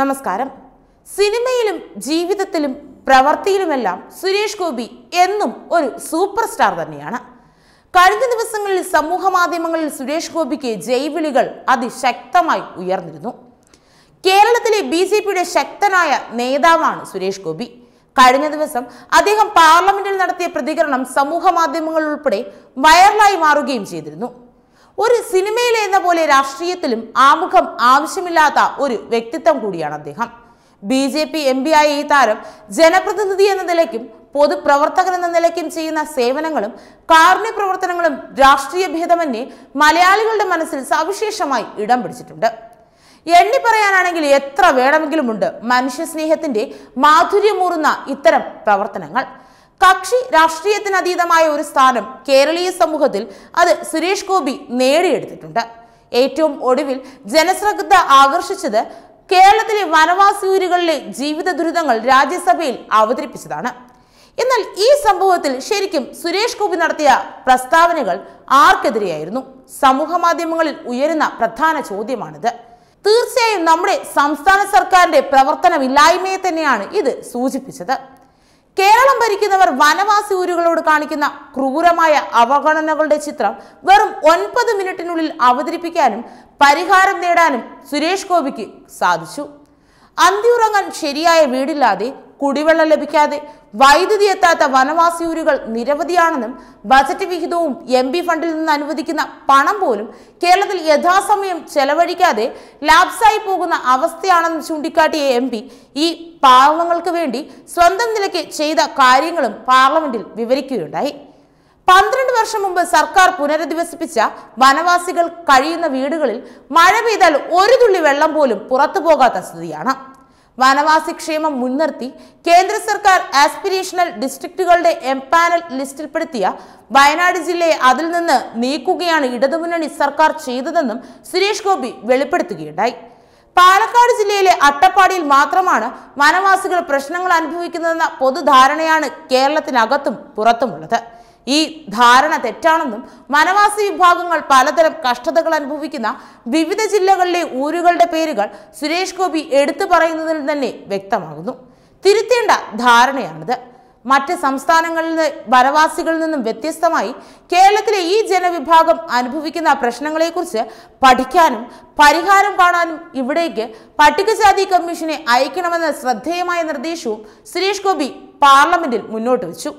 നമസ്കാരം സിനിമയിലും ജീവിതത്തിലും പ്രവർത്തിയിലുമെല്ലാം സുരേഷ് ഗോപി എന്നും ഒരു സൂപ്പർ സ്റ്റാർ തന്നെയാണ് കഴിഞ്ഞ ദിവസങ്ങളിൽ സമൂഹ മാധ്യമങ്ങളിൽ സുരേഷ് ഗോപിക്ക് ജയ്വിളികൾ അതിശക്തമായി ഉയർന്നിരുന്നു കേരളത്തിലെ ബി ജെ പിയുടെ ശക്തനായ നേതാവാണ് സുരേഷ് ഗോപി കഴിഞ്ഞ ദിവസം അദ്ദേഹം പാർലമെന്റിൽ നടത്തിയ പ്രതികരണം സമൂഹ മാധ്യമങ്ങൾ ഉൾപ്പെടെ വൈറലായി മാറുകയും ചെയ്തിരുന്നു ഒരു സിനിമയിലെ എന്ന പോലെ രാഷ്ട്രീയത്തിലും ആമുഖം ആവശ്യമില്ലാത്ത ഒരു വ്യക്തിത്വം കൂടിയാണ് അദ്ദേഹം B J P M P ആയ ഈ താരം ജനപ്രതിനിധി എന്ന നിലയ്ക്കും പൊതുപ്രവർത്തകൻ എന്ന നിലയ്ക്കും ചെയ്യുന്ന സേവനങ്ങളും കാരുണ്യ പ്രവർത്തനങ്ങളും രാഷ്ട്രീയ ഭേദമന്യേ മലയാളികളുടെ മനസ്സിൽ സവിശേഷമായി ഇടം പിടിച്ചിട്ടുണ്ട് എണ്ണി പറയാനാണെങ്കിൽ എത്ര വേണമെങ്കിലുമുണ്ട് മനുഷ്യസ്നേഹത്തിന്റെ മാധുര്യമൂറുന്ന ഇത്തരം പ്രവർത്തനങ്ങൾ കക്ഷി രാഷ്ട്രീയത്തിനതീതമായ ഒരു സ്ഥാനം കേരളീയ സമൂഹത്തിൽ അത് സുരേഷ് ഗോപി നേടിയെടുത്തിട്ടുണ്ട് ഏറ്റവും ഒടുവിൽ ജനശ്രദ്ധ ആകർഷിച്ചത് കേരളത്തിലെ വനവാസിയൂരുകളിലെ ജീവിത ദുരിതങ്ങൾ രാജ്യസഭയിൽ അവതരിപ്പിച്ചതാണ് എന്നാൽ ഈ സംഭവത്തിൽ ശരിക്കും സുരേഷ് ഗോപി നടത്തിയ പ്രസ്താവനകൾ ആർക്കെതിരെയായിരുന്നു സമൂഹ മാധ്യമങ്ങളിൽ ഉയരുന്ന പ്രധാന ചോദ്യമാണിത് തീർച്ചയായും നമ്മുടെ സംസ്ഥാന സർക്കാരിന്റെ പ്രവർത്തനമില്ലായ്മയെ തന്നെയാണ് ഇത് സൂചിപ്പിച്ചത് കേരളം ഭരിക്കുന്നവർ വനവാസി ഊരുകളോട് കാണിക്കുന്ന ക്രൂരമായ അവഗണനകളുടെ ചിത്രം വെറും ഒൻപത് മിനിറ്റിനുള്ളിൽ അവതരിപ്പിക്കാനും പരിഹാരം നേടാനും സുരേഷ് ഗോപിക്ക് സാധിച്ചു അന്തിയുറങ്ങാൻ ശരിയായ വീടില്ലാതെ കുടിവെള്ളം ലഭിക്കാതെ വൈദ്യുതി എത്താത്ത വനവാസിയൂരുകൾ നിരവധിയാണെന്നും ബജറ്റ് വിഹിതവും എം പി ഫണ്ടിൽ നിന്ന് അനുവദിക്കുന്ന പണം പോലും കേരളത്തിൽ യഥാസമയം ചെലവഴിക്കാതെ ലാപ്സായി പോകുന്ന അവസ്ഥയാണെന്നും ചൂണ്ടിക്കാട്ടിയ എം ഈ പാവങ്ങൾക്ക് വേണ്ടി സ്വന്തം നിലയ്ക്ക് ചെയ്ത കാര്യങ്ങളും പാർലമെന്റിൽ വിവരിക്കുകയുണ്ടായി പന്ത്രണ്ട് വർഷം മുമ്പ് സർക്കാർ പുനരധിവസിപ്പിച്ച വനവാസികൾ കഴിയുന്ന വീടുകളിൽ മഴ പെയ്താൽ ഒരു തുള്ളി വെള്ളം പോലും പുറത്തു പോകാത്ത സ്ഥിതിയാണ് വനവാസി ക്ഷേമം മുൻനിർത്തി കേന്ദ്ര സർക്കാർ ആസ്പിരേഷണൽ ഡിസ്ട്രിക്റ്റുകളുടെ എംപാനൽ ലിസ്റ്റിൽപ്പെടുത്തിയ വയനാട് ജില്ലയെ അതിൽ നിന്ന് നീക്കുകയാണ് ഇടതുമുന്നണി സർക്കാർ ചെയ്തതെന്നും സുരേഷ് ഗോപി വെളിപ്പെടുത്തുകയുണ്ടായി പാലക്കാട് ജില്ലയിലെ അട്ടപ്പാടിയിൽ മാത്രമാണ് വനവാസികൾ പ്രശ്നങ്ങൾ അനുഭവിക്കുന്നതെന്ന പൊതുധാരണയാണ് കേരളത്തിനകത്തും പുറത്തുമുള്ളത് ഈ ധാരണ തെറ്റാണെന്നും വനവാസി വിഭാഗങ്ങൾ പലതരം കഷ്ടതകൾ അനുഭവിക്കുന്ന വിവിധ ജില്ലകളിലെ ഊരുകളുടെ പേരുകൾ സുരേഷ് ഗോപി എടുത്തു പറയുന്നതിൽ തന്നെ വ്യക്തമാകുന്നു തിരുത്തേണ്ട ധാരണയാണിത് മറ്റ് സംസ്ഥാനങ്ങളിൽ നിന്ന് വനവാസികളിൽ നിന്നും വ്യത്യസ്തമായി കേരളത്തിലെ ഈ ജനവിഭാഗം അനുഭവിക്കുന്ന പ്രശ്നങ്ങളെക്കുറിച്ച് പഠിക്കാനും പരിഹാരം കാണാനും ഇവിടേക്ക് പട്ടികജാതി കമ്മീഷനെ അയക്കണമെന്ന ശ്രദ്ധേയമായ നിർദ്ദേശവും സുരേഷ് ഗോപി പാർലമെന്റിൽ മുന്നോട്ട് വെച്ചു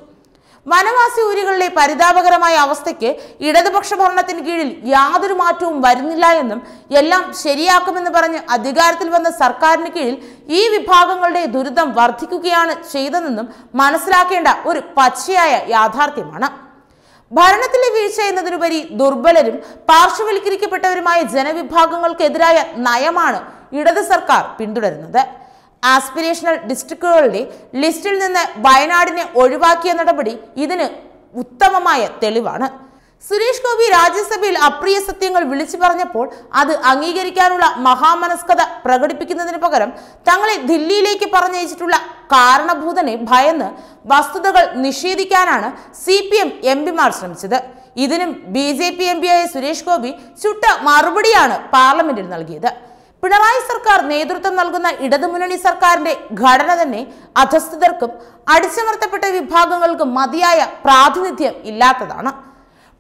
വനവാസി ഊരുകളിലെ പരിതാപകരമായ അവസ്ഥയ്ക്ക് ഇടതുപക്ഷ ഭരണത്തിന് കീഴിൽ യാതൊരു മാറ്റവും വരുന്നില്ല എന്നും എല്ലാം ശരിയാക്കുമെന്ന് പറഞ്ഞ് അധികാരത്തിൽ വന്ന സർക്കാരിന് കീഴിൽ ഈ വിഭാഗങ്ങളുടെ ദുരിതം വർദ്ധിക്കുകയാണ് ചെയ്തതെന്നും മനസ്സിലാക്കേണ്ട ഒരു പച്ചയായ യാഥാർത്ഥ്യമാണ് ഭരണത്തിലെ വീഴ്ച എന്നതിനുപരി ദുർബലരും പാർശ്വവൽക്കരിക്കപ്പെട്ടവരുമായ ജനവിഭാഗങ്ങൾക്കെതിരായ നയമാണ് ഇടത് സർക്കാർ പിന്തുടരുന്നത് ആസ്പിരേഷണൽ ഡിസ്ട്രിക്റ്റുകളുടെ ലിസ്റ്റിൽ നിന്ന് വയനാടിനെ ഒഴിവാക്കിയ നടപടി ഇതിന് ഉത്തമമായ തെളിവാണ് സുരേഷ് ഗോപി രാജ്യസഭയിൽ അപ്രിയ സത്യങ്ങൾ വിളിച്ചു പറഞ്ഞപ്പോൾ അത് അംഗീകരിക്കാനുള്ള മഹാമനസ്കത പ്രകടിപ്പിക്കുന്നതിന് പകരം തങ്ങളെ ദില്ലിയിലേക്ക് പറഞ്ഞയച്ചിട്ടുള്ള കാരണഭൂതനെ ഭയന്ന് വസ്തുതകൾ നിഷേധിക്കാനാണ് സി പി എം എം പിമാർ ശ്രമിച്ചത് ഇതിനും ബി ജെ പി എം പിയായ സുരേഷ് ഗോപി ചുട്ട മറുപടിയാണ് പാർലമെന്റിൽ നൽകിയത് പിണറായി സർക്കാർ നേതൃത്വം നൽകുന്ന ഇടതുമുന്നണി സർക്കാരിന്റെ ഘടന തന്നെ അധസ്ഥിതർക്കും അടിച്ചമർത്തപ്പെട്ട വിഭാഗങ്ങൾക്കും മതിയായ പ്രാതിനിധ്യം ഇല്ലാത്തതാണ്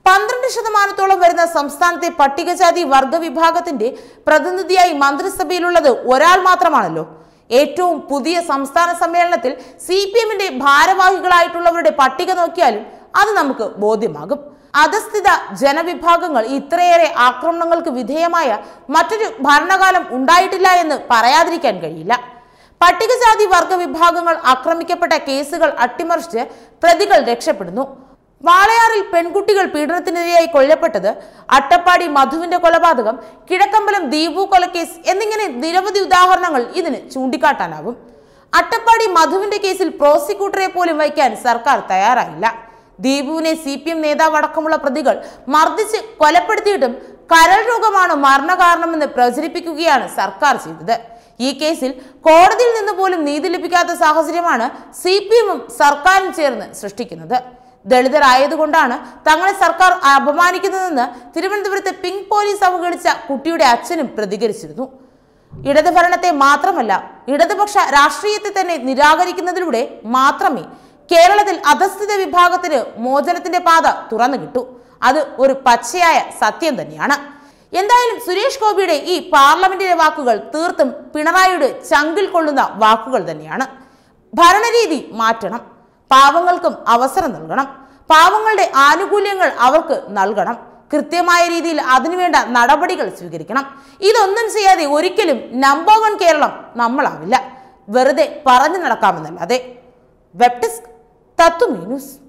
പന്ത്രണ്ട് ശതമാനത്തോളം വരുന്ന സംസ്ഥാനത്തെ പട്ടികജാതി വർഗ വിഭാഗത്തിന്റെ പ്രതിനിധിയായി മന്ത്രിസഭയിലുള്ളത് ഒരാൾ മാത്രമാണല്ലോ ഏറ്റവും പുതിയ സംസ്ഥാന സമ്മേളനത്തിൽ സി പി എമ്മിന്റെ ഭാരവാഹികളായിട്ടുള്ളവരുടെ പട്ടിക നോക്കിയാലും അത് നമുക്ക് ബോധ്യമാകും അധസ്ഥിത ജനവിഭാഗങ്ങൾ ഇത്രയേറെ ആക്രമണങ്ങൾക്ക് വിധേയമായ മറ്റൊരു ഭരണകാലം ഉണ്ടായിട്ടില്ല എന്ന് പറയാതിരിക്കാൻ കഴിയില്ല പട്ടികജാതി വർഗ വിഭാഗങ്ങൾ ആക്രമിക്കപ്പെട്ട കേസുകൾ അട്ടിമറിച്ച് പ്രതികൾ രക്ഷപ്പെടുന്നു വാളയാറിൽ പെൺകുട്ടികൾ പീഡനത്തിനിരയായി കൊല്ലപ്പെട്ടത് അട്ടപ്പാടി മധുവിന്റെ കൊലപാതകം കിഴക്കമ്പലം ദീപു കൊലക്കേസ് എന്നിങ്ങനെ നിരവധി ഉദാഹരണങ്ങൾ ഇതിന് ചൂണ്ടിക്കാട്ടാനാവും അട്ടപ്പാടി മധുവിന്റെ കേസിൽ പ്രോസിക്യൂട്ടറെ പോലും വയ്ക്കാൻ സർക്കാർ തയ്യാറായില്ല ദീപുവിനെ സി പി എം നേതാവടക്കമുള്ള പ്രതികൾ മർദ്ദിച്ച് കൊലപ്പെടുത്തിയിട്ടും കരൾ രോഗമാണ് മരണകാരണമെന്ന് പ്രചരിപ്പിക്കുകയാണ് സർക്കാർ ചെയ്തത് ഈ കേസിൽ കോടതിയിൽ നിന്ന് പോലും നീതി ലഭിക്കാത്ത സാഹചര്യമാണ് സി പി എമ്മും സർക്കാരും ചേർന്ന് സൃഷ്ടിക്കുന്നത് ദളിതരായതുകൊണ്ടാണ് തങ്ങളെ സർക്കാർ അപമാനിക്കുന്നതെന്ന് തിരുവനന്തപുരത്തെ പിങ്ക് പോലീസ് അവഗണിച്ച കുട്ടിയുടെ അച്ഛനും പ്രതികരിച്ചിരുന്നു ഇടതുഭരണത്തെ മാത്രമല്ല ഇടതുപക്ഷ രാഷ്ട്രീയത്തെ തന്നെ നിരാകരിക്കുന്നതിലൂടെ മാത്രമേ കേരളത്തിൽ അധസ്ഥിത വിഭാഗത്തിന് മോചനത്തിന്റെ പാത തുറന്നു കിട്ടു അത് ഒരു പച്ചയായ സത്യം തന്നെയാണ് എന്തായാലും സുരേഷ് ഗോപിയുടെ ഈ പാർലമെന്റിലെ വാക്കുകൾ തീർത്തും പിണറായിയുടെ ചങ്കിൽ കൊള്ളുന്ന വാക്കുകൾ തന്നെയാണ് ഭരണരീതി മാറ്റണം പാവങ്ങൾക്കും അവസരം നൽകണം പാവങ്ങളുടെ ആനുകൂല്യങ്ങൾ അവർക്ക് നൽകണം കൃത്യമായ രീതിയിൽ അതിനുവേണ്ട നടപടികൾ സ്വീകരിക്കണം ഇതൊന്നും ചെയ്യാതെ ഒരിക്കലും നമ്പർ വൺ കേരളം നമ്മളാവില്ല വെറുതെ പറഞ്ഞു നടക്കാമെന്നല്ലാതെ വെബ് Tato menos